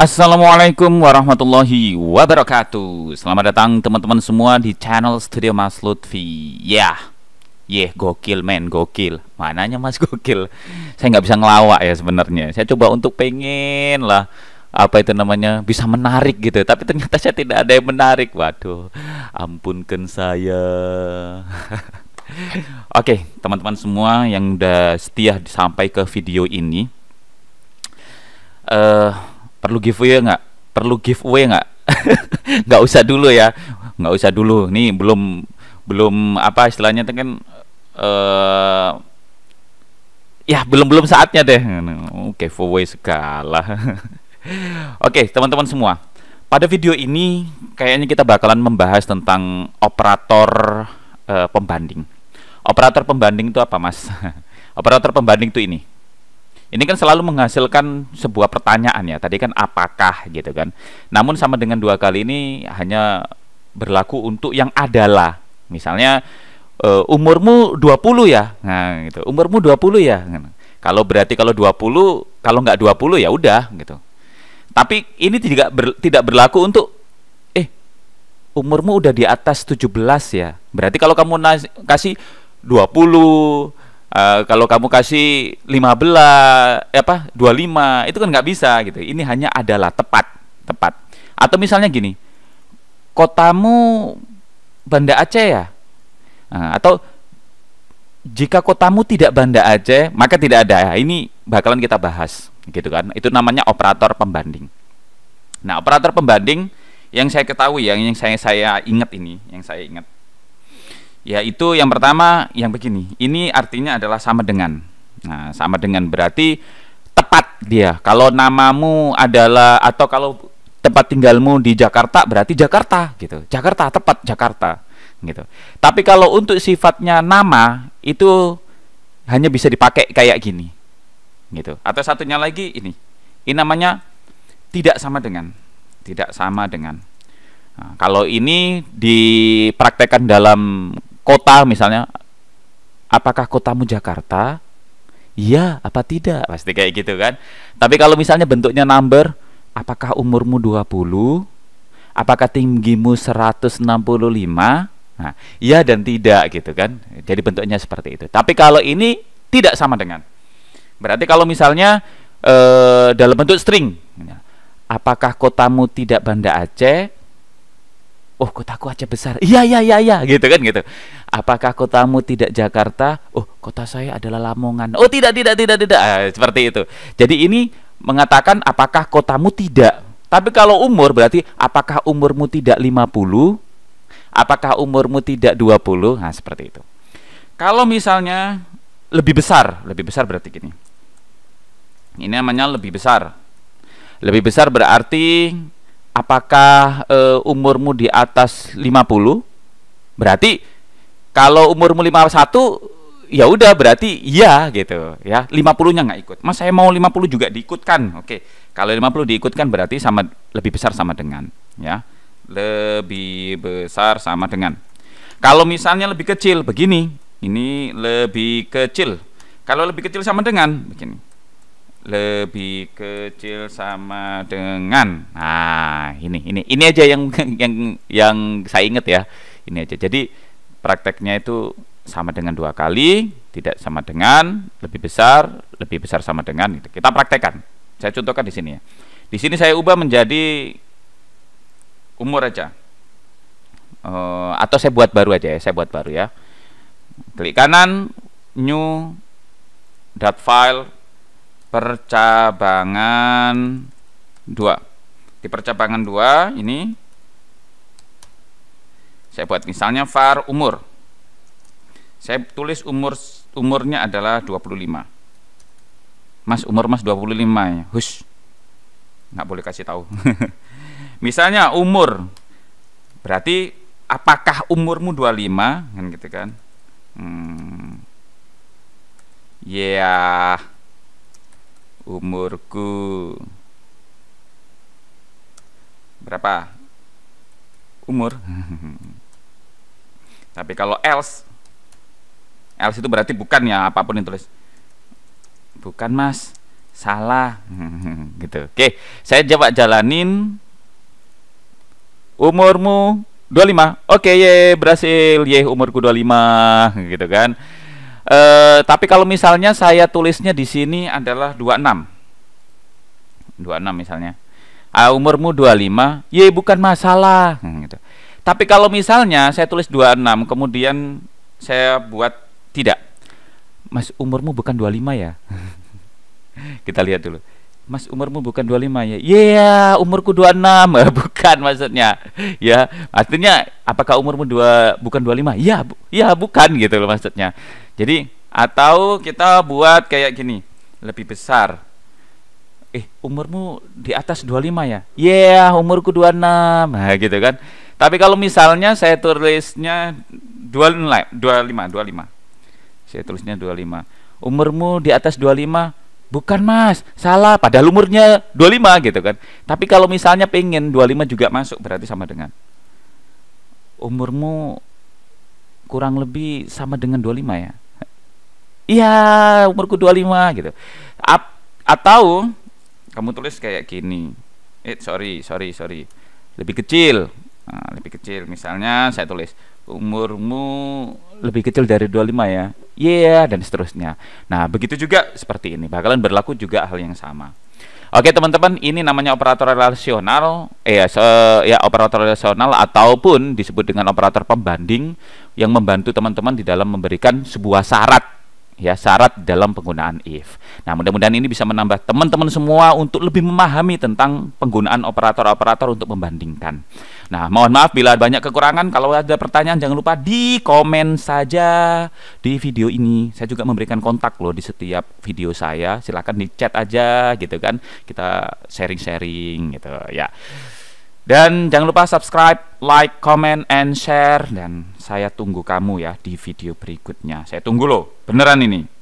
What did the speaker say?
Assalamualaikum warahmatullahi wabarakatuh Selamat datang teman-teman semua di channel Studio Mas Lutfi Ya, yeah. gokil men, gokil Mananya mas gokil Saya nggak bisa ngelawak ya sebenarnya Saya coba untuk pengen lah apa itu namanya bisa menarik gitu tapi ternyata saya tidak ada yang menarik waduh ampunkan saya oke okay, teman-teman semua yang udah setia sampai ke video ini eh uh, Perlu giveaway nggak? Perlu giveaway nggak? nggak usah dulu ya, nggak usah dulu. Nih belum belum apa istilahnya kan uh, ya belum belum saatnya deh. Oke, okay, giveaway segala. Oke, okay, teman-teman semua. Pada video ini kayaknya kita bakalan membahas tentang operator uh, pembanding. Operator pembanding itu apa, Mas? operator pembanding itu ini ini kan selalu menghasilkan sebuah pertanyaan ya. Tadi kan apakah gitu kan. Namun sama dengan dua kali ini hanya berlaku untuk yang adalah. Misalnya uh, umurmu 20 ya. Nah, gitu. Umurmu 20 ya. Nah, kalau berarti kalau 20, kalau nggak 20 ya udah gitu. Tapi ini tidak ber, tidak berlaku untuk eh umurmu udah di atas 17 ya. Berarti kalau kamu nasi, kasih 20 Uh, kalau kamu kasih 15 eh apa 25 itu kan nggak bisa gitu. Ini hanya adalah tepat, tepat. Atau misalnya gini. Kotamu Banda Aceh ya? Nah, atau jika kotamu tidak Banda Aceh, maka tidak ada. ya. Ini bakalan kita bahas gitu kan. Itu namanya operator pembanding. Nah, operator pembanding yang saya ketahui yang, yang saya saya ingat ini, yang saya ingat yaitu yang pertama yang begini ini artinya adalah sama dengan nah sama dengan berarti tepat dia kalau namamu adalah atau kalau tempat tinggalmu di Jakarta berarti Jakarta gitu Jakarta tepat Jakarta gitu tapi kalau untuk sifatnya nama itu hanya bisa dipakai kayak gini gitu atau satunya lagi ini ini namanya tidak sama dengan tidak sama dengan Nah, kalau ini dipraktekkan dalam kota misalnya apakah kotamu Jakarta Iya apa tidak pasti kayak gitu kan tapi kalau misalnya bentuknya number apakah umurmu 20 apakah tinggimu 165 nah iya dan tidak gitu kan jadi bentuknya seperti itu tapi kalau ini tidak sama dengan berarti kalau misalnya eh, dalam bentuk string apakah kotamu tidak Banda Aceh oh kotaku aja besar iya iya iya iya gitu kan gitu apakah kotamu tidak Jakarta oh kota saya adalah Lamongan oh tidak tidak tidak tidak eh, seperti itu jadi ini mengatakan apakah kotamu tidak tapi kalau umur berarti apakah umurmu tidak 50 apakah umurmu tidak 20 nah seperti itu kalau misalnya lebih besar lebih besar berarti gini ini namanya lebih besar lebih besar berarti apakah e, umurmu di atas 50? Berarti kalau umurmu 51 ya udah berarti iya gitu ya. 50-nya nggak ikut. Mas saya mau 50 juga diikutkan. Oke. Kalau 50 diikutkan berarti sama lebih besar sama dengan ya. Lebih besar sama dengan. Kalau misalnya lebih kecil begini, ini lebih kecil. Kalau lebih kecil sama dengan begini lebih kecil sama dengan nah ini ini ini aja yang yang yang saya ingat ya ini aja jadi prakteknya itu sama dengan dua kali tidak sama dengan lebih besar lebih besar sama dengan gitu. kita praktekkan saya contohkan di sini ya di sini saya ubah menjadi umur aja e, atau saya buat baru aja ya saya buat baru ya klik kanan new dat file percabangan 2 di percabangan 2 ini saya buat misalnya var umur saya tulis umur umurnya adalah 25 mas umur mas 25 ya hush nggak boleh kasih tahu misalnya umur berarti apakah umurmu 25 kan gitu kan hmm. ya yeah umurku berapa umur tapi kalau else else itu berarti bukan ya apapun yang tulis bukan mas salah gitu oke saya coba jalanin umurmu 25 oke ye berhasil ye umurku 25 gitu kan E, tapi kalau misalnya saya tulisnya di sini adalah 26. 26 misalnya. A, ah, umurmu 25, ya bukan masalah hmm, gitu. Tapi kalau misalnya saya tulis 26 kemudian saya buat tidak. Mas umurmu bukan 25 ya? Kita lihat dulu. Mas umurmu bukan 25 ya? Iya, yeah, umurku 26. bukan maksudnya. ya, artinya apakah umurmu dua bukan 25? Iya, bu, ya bukan gitu loh maksudnya. Jadi atau kita buat kayak gini, lebih besar. Eh, umurmu di atas 25 ya? Iya, yeah, umurku 26. Nah, gitu kan. Tapi kalau misalnya saya tulisnya 25, 25, 25. Saya tulisnya 25. Umurmu di atas 25? bukan mas salah pada umurnya 25 gitu kan tapi kalau misalnya pengen 25 juga masuk berarti sama dengan umurmu kurang lebih sama dengan 25 ya iya umurku 25 gitu A atau kamu tulis kayak gini eh sorry sorry sorry lebih kecil nah, lebih kecil misalnya saya tulis umurmu lebih kecil dari 25 ya yeah dan seterusnya. Nah, begitu juga seperti ini. Bakalan berlaku juga hal yang sama. Oke teman-teman, ini namanya operator relasional, eh ya, se, ya operator relasional ataupun disebut dengan operator pembanding yang membantu teman-teman di dalam memberikan sebuah syarat ya syarat dalam penggunaan if. Nah, mudah-mudahan ini bisa menambah teman-teman semua untuk lebih memahami tentang penggunaan operator-operator untuk membandingkan. Nah, mohon maaf bila ada banyak kekurangan. Kalau ada pertanyaan jangan lupa di komen saja di video ini. Saya juga memberikan kontak loh di setiap video saya. Silahkan di chat aja gitu kan. Kita sharing-sharing gitu ya. Dan jangan lupa subscribe, like, comment, and share dan saya tunggu kamu ya di video berikutnya. Saya tunggu loh, beneran ini.